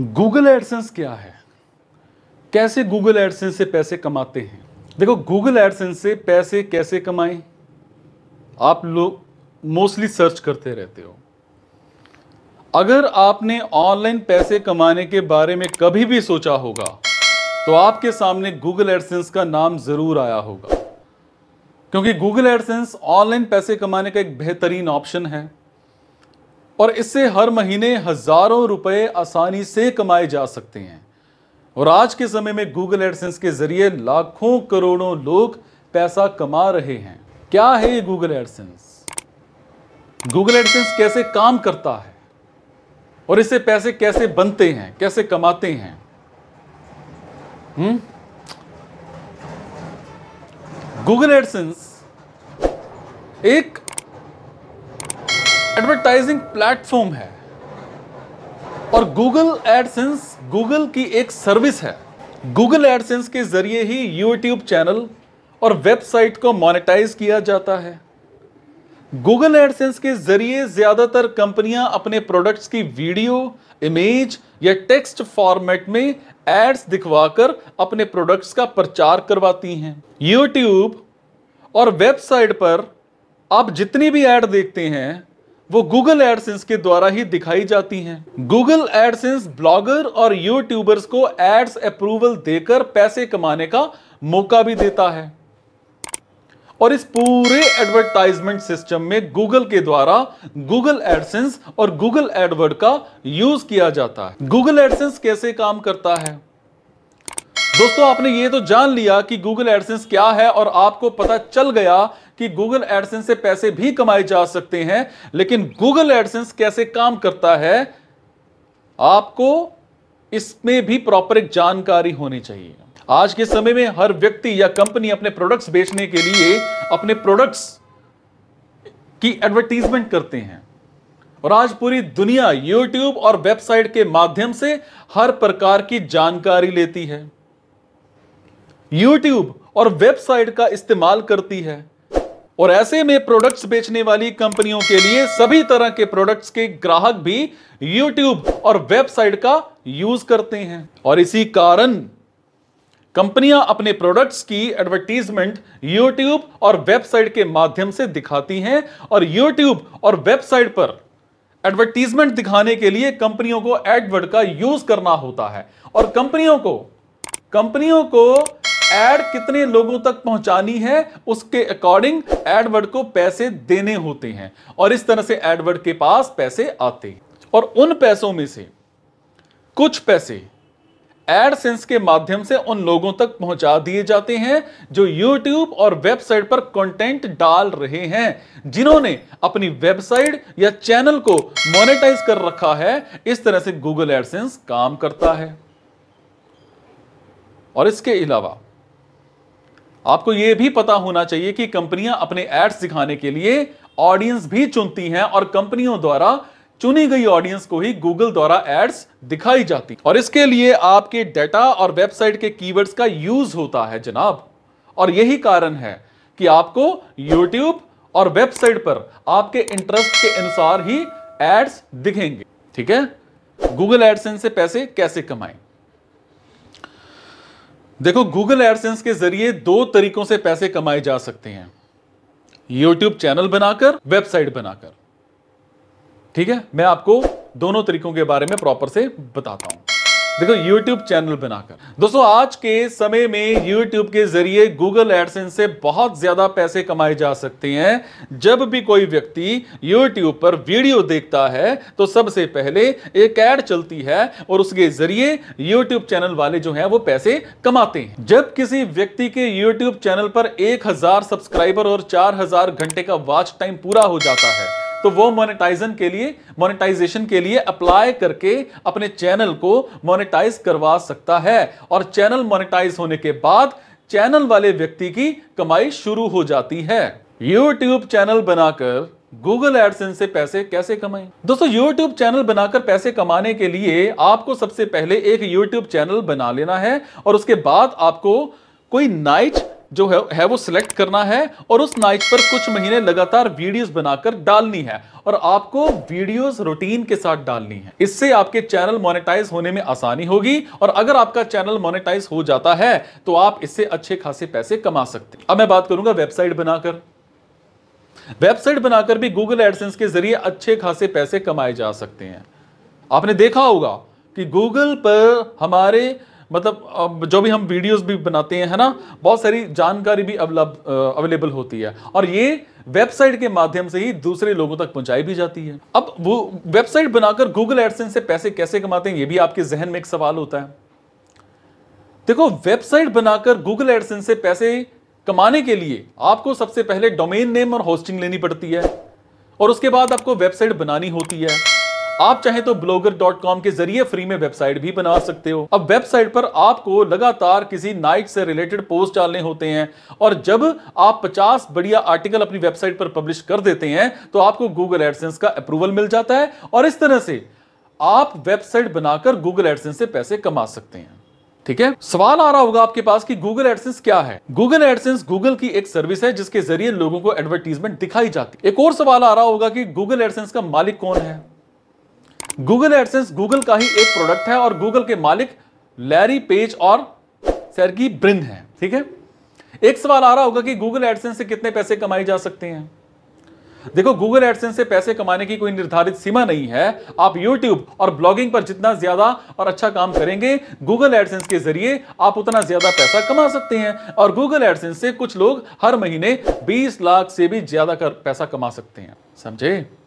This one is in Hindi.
गूगल एडसेंस क्या है कैसे गूगल एडसेंस से पैसे कमाते हैं देखो गूगल एडसेंस से पैसे कैसे कमाएं आप लोग मोस्टली सर्च करते रहते हो अगर आपने ऑनलाइन पैसे कमाने के बारे में कभी भी सोचा होगा तो आपके सामने गूगल एडसेंस का नाम ज़रूर आया होगा क्योंकि गूगल एडसेंस ऑनलाइन पैसे कमाने का एक बेहतरीन ऑप्शन है और इससे हर महीने हज़ारों रुपए आसानी से कमाए जा सकते हैं और आज के समय में गूगल एडसेंस के ज़रिए लाखों करोड़ों लोग पैसा कमा रहे हैं क्या है ये गूगल एडसेंस गूगल एडसेंस कैसे काम करता है और इससे पैसे कैसे बनते हैं कैसे कमाते हैं गूगल हम्म? एडसेंस एक एडवर्टाइजिंग प्लेटफॉर्म है और गूगल एडसेंस गूगल की एक सर्विस है गूगल एडसेंस के जरिए ही यूट्यूब चैनल और वेबसाइट को मोनेटाइज किया जाता है गूगल एडसेंस के जरिए ज्यादातर कंपनियां अपने प्रोडक्ट्स की वीडियो इमेज या टेक्स्ट फॉर्मेट में एड्स दिखवाकर अपने प्रोडक्ट्स का प्रचार करवाती हैं यूट्यूब और वेबसाइट पर आप जितनी भी एड देखते हैं वो गूगल एडसेंस के द्वारा ही दिखाई जाती हैं गूगल एडसेंस ब्लॉगर और यूट्यूबर्स को एड्स अप्रूवल देकर पैसे कमाने का मौका भी देता है और इस पूरे एडवर्टाइजमेंट सिस्टम में गूगल के द्वारा गूगल एडसेंस और गूगल एडवर्ड का यूज किया जाता है गूगल एडसेंस कैसे काम करता है दोस्तों आपने ये तो जान लिया कि गूगल एडसेंस क्या है और आपको पता चल गया कि गूगल एडसेंस से पैसे भी कमाए जा सकते हैं लेकिन गूगल एडसेंस कैसे काम करता है आपको इसमें भी प्रॉपर एक जानकारी होनी चाहिए आज के समय में हर व्यक्ति या कंपनी अपने प्रोडक्ट्स बेचने के लिए अपने प्रोडक्ट्स की एडवर्टीजमेंट करते हैं और आज पूरी दुनिया YouTube और वेबसाइट के माध्यम से हर प्रकार की जानकारी लेती है यूट्यूब और वेबसाइट का इस्तेमाल करती है और ऐसे में प्रोडक्ट्स बेचने वाली कंपनियों के लिए सभी तरह के प्रोडक्ट्स के ग्राहक भी यूट्यूब और वेबसाइट का यूज करते हैं और इसी कारण कंपनियां अपने प्रोडक्ट्स की एडवर्टीजमेंट यूट्यूब और वेबसाइट के माध्यम से दिखाती हैं और यूट्यूब और वेबसाइट पर एडवर्टीजमेंट दिखाने के लिए कंपनियों को एडवर्ड का यूज करना होता है और कंपनियों को कंपनियों को एड कितने लोगों तक पहुंचानी है उसके अकॉर्डिंग एडवर्ड को पैसे देने होते हैं और इस तरह से एडवर्ड के पास पैसे आते हैं और उन पैसों में से कुछ पैसे एडसेंस के माध्यम से उन लोगों तक पहुंचा दिए जाते हैं जो यूट्यूब और वेबसाइट पर कंटेंट डाल रहे हैं जिन्होंने अपनी वेबसाइट या चैनल को मोनेटाइज कर रखा है इस तरह से गूगल एडसेंस काम करता है और इसके अलावा आपको यह भी पता होना चाहिए कि कंपनियां अपने एड्स दिखाने के लिए ऑडियंस भी चुनती हैं और कंपनियों द्वारा चुनी गई ऑडियंस को ही गूगल द्वारा एड्स दिखाई जाती और इसके लिए आपके डेटा और वेबसाइट के कीवर्ड्स का यूज होता है जनाब और यही कारण है कि आपको यूट्यूब और वेबसाइट पर आपके इंटरेस्ट के अनुसार ही एड्स दिखेंगे ठीक है गूगल एडसेंस से पैसे कैसे कमाएं देखो गूगल एडसेंस के जरिए दो तरीकों से पैसे कमाए जा सकते हैं यूट्यूब चैनल बनाकर वेबसाइट बनाकर ठीक है मैं आपको दोनों तरीकों के बारे में प्रॉपर से बताता हूं देखो YouTube चैनल बनाकर दोस्तों आज के समय में YouTube के जरिए Google Adsense से बहुत ज्यादा पैसे कमाए जा सकते हैं जब भी कोई व्यक्ति YouTube पर वीडियो देखता है तो सबसे पहले एक एड चलती है और उसके जरिए YouTube चैनल वाले जो हैं वो पैसे कमाते हैं जब किसी व्यक्ति के YouTube चैनल पर 1000 सब्सक्राइबर और 4000 घंटे का वॉच टाइम पूरा हो जाता है तो वो मोनेटाइजन के लिए मोनेटाइजेशन के लिए अप्लाई करके अपने चैनल को मोनेटाइज करवा सकता है और चैनल मोनेटाइज होने के बाद चैनल वाले व्यक्ति की कमाई शुरू हो जाती है यूट्यूब चैनल बनाकर गूगल एडसेंस से पैसे कैसे कमाएं? दोस्तों यूट्यूब चैनल बनाकर पैसे कमाने के लिए आपको सबसे पहले एक यूट्यूब चैनल बना लेना है और उसके बाद आपको कोई नाइट जो है, है वो सिलेक्ट करना है और उस नाइक पर कुछ महीने लगातार वीडियोस बनाकर डालनी है और आपको वीडियोस रूटीन के साथ डालनी है इससे आपके चैनल मोनेटाइज होने में आसानी होगी और अगर आपका चैनल मोनेटाइज हो जाता है तो आप इससे अच्छे खासे पैसे कमा सकते हैं अब मैं बात करूंगा वेबसाइट बनाकर वेबसाइट बनाकर भी गूगल एडसेंस के जरिए अच्छे खासे पैसे कमाए जा सकते हैं आपने देखा होगा कि गूगल पर हमारे मतलब जो भी हम वीडियोस भी बनाते हैं है ना बहुत सारी जानकारी भी अवेलेबल होती है और ये वेबसाइट के माध्यम से ही दूसरे लोगों तक पहुंचाई भी जाती है अब वो वेबसाइट बनाकर गूगल एडसेंस से पैसे कैसे कमाते हैं ये भी आपके जहन में एक सवाल होता है देखो वेबसाइट बनाकर गूगल एडसेंस से पैसे कमाने के लिए आपको सबसे पहले डोमेन नेम और होस्टिंग लेनी पड़ती है और उसके बाद आपको वेबसाइट बनानी होती है आप चाहे तो ब्लॉगर डॉट कॉम के जरिए फ्री में वेबसाइट भी बना सकते हो अब वेबसाइट पर आपको लगातार किसी नाइट से रिलेटेड पोस्ट डालने होते हैं और जब आप 50 बढ़िया आर्टिकल अपनी वेबसाइट पर पब्लिश कर देते हैं तो आपको गूगल एडसेंस का अप्रूवल मिल जाता है और इस तरह से आप वेबसाइट बनाकर गूगल एडसेंस से पैसे कमा सकते हैं ठीक है सवाल आ रहा होगा आपके पास कि गूगल एडसेंस क्या है गूगल एडसेंस गूगल की एक सर्विस है जिसके जरिए लोगों को एडवर्टीजमेंट दिखाई जाती है एक और सवाल आ रहा होगा कि गूगल एडसेंस का मालिक कौन है गूगल एडसेंस गूगल का ही एक प्रोडक्ट है और गूगल के मालिक लैरी पेज और सैरगी ब्रिन है ठीक है एक सवाल आ रहा होगा कि गूगल एडसेंस से कितने पैसे कमाए जा सकते हैं देखो गूगल एडसेंस से पैसे कमाने की कोई निर्धारित सीमा नहीं है आप यूट्यूब और ब्लॉगिंग पर जितना ज्यादा और अच्छा काम करेंगे गूगल एडसेंस के जरिए आप उतना ज्यादा पैसा कमा सकते हैं और गूगल एडसेंस से कुछ लोग हर महीने 20 लाख से भी ज्यादा कर पैसा कमा सकते हैं समझे